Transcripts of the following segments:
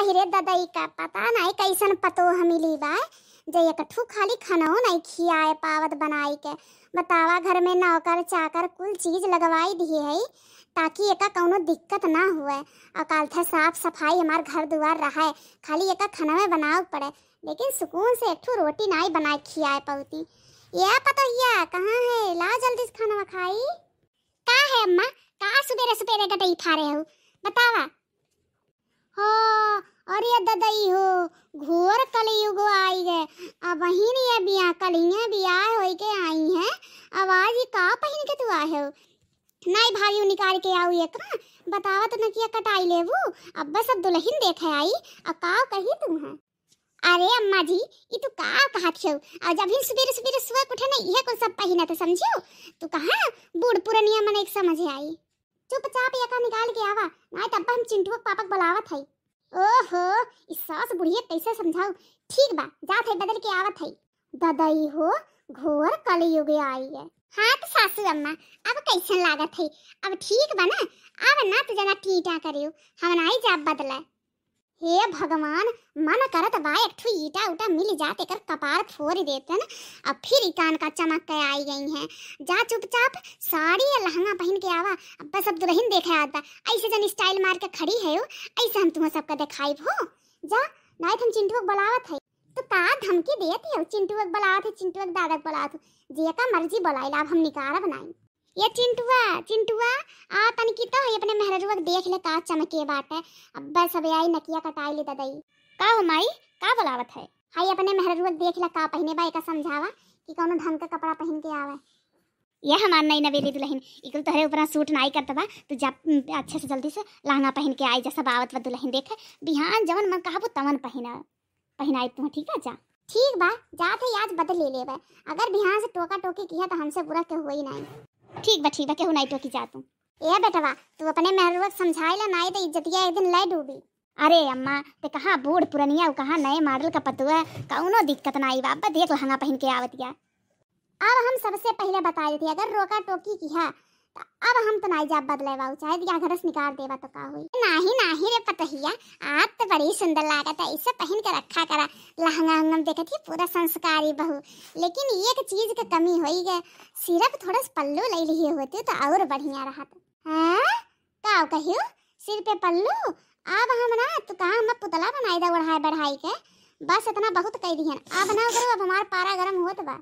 काहे रे ददई का पता नहीं कैसन पतो हमिली बा जे एकठू खाली खानो नहीं खियाए पावत बनाई के बतावा घर में नौकर चाकर कुल चीज लगवाई दिए है ताकि एक कौनो दिक्कत ना हुए और कालथा साफ सफाई हमार घर द्वार रहा है खाली एक खाना में बनाव पड़े लेकिन सुकून से एक ठू रोटी नाई बनाए खियाए पौती पवती यह पतोहिया कहाँ है ला जल्दी से खाना खाई का है अम्मा का सुबेरे सुबेरे गटई खा रहे हो बतावा ददई हो घोर कलयुग आई गए अब वहीं ये बिया कलियां बिया होई के आई हैं अब आज ये का पहन के तू आए हो नहीं भाभी निकाल के आऊ एक ना बतावा तो किया कटाई लेबू अब बस अब दुल्हन देखे आई अब का कही तुम है अरे अम्मा जी ये तू तो का कहत छौ और जब ही सुबेरे सुबेरे सुबह उठे ना ये कौन सब पहिना तो समझियो तू कहा बूढ़ पुरनिया मन एक समझ आई चुपचाप ये निकाल के आवा नहीं तब हम चिंटू पापा को बुलावत है ओहो इस सास बुढ़िया कैसे समझाऊ ठीक बा जात है बदल के आवत है ददई हो घोर कलयुग आई है हाँ तो सासू अम्मा अब कैसे लागत है अब ठीक बा ना अब ना तो जना टीटा करियो हम ना जाब बदला हे भगवान मन करत बाय एक ईटा उटा मिल जाते कर कपार फोड़ देते न अब फिर इकान का चमक के आई गई है जा चुपचाप साड़ी या लहंगा पहन के आवा अब बस अब दुल्हन तो देखे आत बा ऐसे जन स्टाइल मार के खड़ी है हो ऐसे हम तुम्हें सबका दिखाई हो जा नाय हम चिंटूक बुलावत है तो का धमकी देती है चिंटूक बुलावत है चिंटूक दादा बुलावत जे का मर्जी बुलाई ला अब हम निकारा बनाई ये चिंटुआ चिंटुआ आ तनिकी तो है अपने के देख ले का चमके बात है अब बस अब आई नकिया कटाई ले ददई का हो माई का बुलावत है हाय अपने के देख ले का पहने बाई का समझावा कि कौन ढंग का कपड़ा पहन के आवे ये हमार नई नवेली दुल्हन इकल तोहरे ऊपर सूट नाई करत बा तो जब अच्छे से जल्दी से लहंगा पहन के आई जैसा बावत व दुल्हन देख बिहान जवन मन कहबो तवन पहना पहनाई तू ठीक है जा ठीक बा जाते आज बदल ले लेबे अगर बिहान से टोका टोकी किया तो हमसे बुरा के हुई नहीं ठीक बा ठीक बा केहू नाइटो की जा ए बेटवा तू अपने मेहरूवक समझाइला नाई तो इज्जतिया एक दिन लै डूबी अरे अम्मा ते कहाँ बूढ़ पुरनिया कहाँ नए मॉडल का है कौनो दिक्कत ना आई बाबा देख लहंगा पहन के आवतिया अब हम सबसे पहले बता देती अगर रोका टोकी की है अब हम तो नहीं बदले बाऊ चाहे दिया घर से निकाल देवा तो का हुई नाही नाही रे पतहिया आज तो बड़ी सुंदर लागत है इसे पहन के रखा करा लहंगा हंगम देखे थी पूरा संस्कारी बहू लेकिन एक चीज के कमी होई गए सिर्फ थोड़ा सा पल्लू ले लिए होते तो और बढ़िया रहा हां काव कहियो सिर पे पल्लू अब हम ना तो का हम पुतला बनाई दा ओढ़ाई बढ़ाई के बस इतना बहुत कह दिहन अब ना करो अब हमार पारा गरम होत बा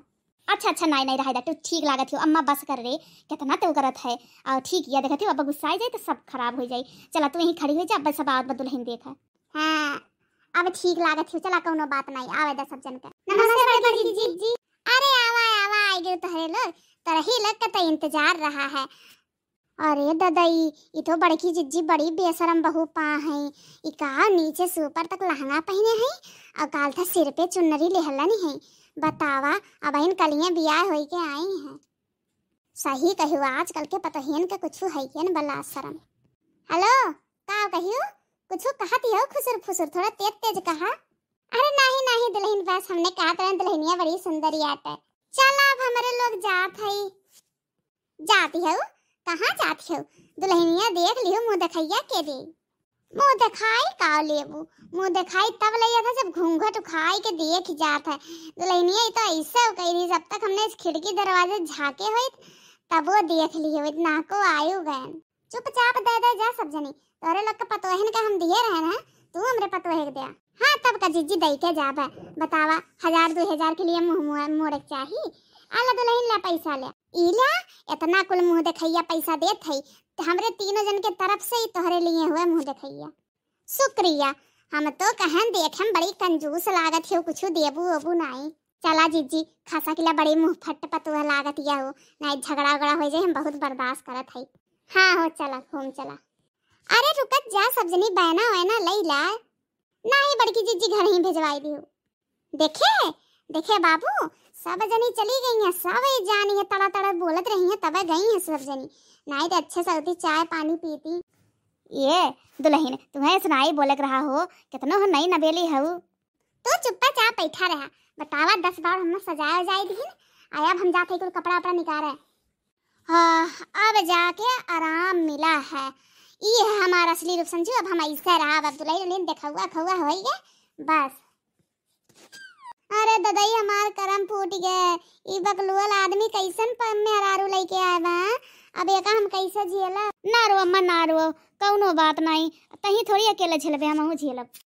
अच्छा अच्छा नाई नहीं रहा तो ठीक लगा हो अम्मा बस कर रे कितना तो करत है और ठीक है देखा हो अब गुस्सा आ जाए तो सब खराब हो जाए चला तू यहीं खड़ी हो जा सब आवत बदल हिंदी देखा हाँ अब ठीक लगा हो चला कोनो बात नहीं आवे दस सब जन का नमस्ते पंडित जी जी अरे आवा आवा आई गए तोहरे लोग तो रही लग का तो इंतजार रहा है अरे ददई ये तो बड़की जिज्जी बड़ी बेसरम बहू पा है इका नीचे सुपर तक लहंगा पहने हैं और काल था सिर पे चुनरी लेहला नहीं है बतावा अब इन कलियाँ बियाह हो के आई हैं सही कहियो आजकल के पतहियन के कुछ है हईयन बला शर्म हेलो का कहियो कुछ कहत हो खुसुर फुसुर थोड़ा तेज तेज कहा अरे नहीं नहीं दुल्हन बस हमने कहा तरह तो दुल्हनिया बड़ी सुंदरी है चल अब हमारे लोग जात है जाती हो कहाँ जाती हो दुल्हनिया देख लियो मुँह दखैया के दी मो दिखाई का लेबू मो दिखाई तब लैया था जब घूंघट उखाई के देख जात है दुल्हनिया तो, तो ऐसे हो गई जब तक हमने इस खिड़की दरवाजे झाके हुए तब वो देख लिए इतना को आयु गए चुपचाप दे दे जा सब जनी तोरे लोग का पतोहन के हम दिए रहे हैं तू हमरे पतोहे के दिया हां तब का जीजी दई के जाबे बतावा हजार दो हजार के लिए मुंह मोड़े चाहिए आला तो नहीं ला पैसा ले इला इतना तो कुल मुंह देखैया पैसा देत हई तो हमरे तीनों जन के तरफ से ही तोहरे लिए हुए मुंह देखैया शुक्रिया हम तो कहन देखम बड़ी कंजूस लागत है कुछ देबू ओबू नहीं चला जीजी खासा किला बड़ी मुंह फट पतुआ लागत या हो नहीं झगड़ा उगड़ा हो जे हम बहुत बर्दाश्त करत हई हां हो चला घूम चला अरे रुकत जा सबजनी बहना वहना लई ला नहीं बड़की जीजी घर ही भिजवाई दियो देखे देखे बाबू सब जनी चली गई हैं सब ही जानी है तड़ा तड़ा बोलत रही हैं तब गई हैं सब जनी नाई तो अच्छे से होती चाय पानी पीती ये दुल्हन तुम्हें सुनाई बोलक रहा हो कितनो हो नई नवेली हऊ तो चुप्पा चाप बैठा रहा बतावा दस बार हम सजाया जाए दीन आया हम जाते कुल कपड़ा अपना निकाल रहे हाँ अब जाके आराम मिला है ये है हमारा असली रूप समझू अब हम ऐसा रहा अब दुल्हन दुल्हन देखा हुआ खुआ हो बस अरे ददई हमार करम फूट गए ई बकलुअल आदमी कैसन हरारू लेके आवा हाँ? अब एका हम कैसे झेला ना रो अम्मा ना रो कौनो बात नहीं तही थोड़ी अकेले झेलबे हम झेलब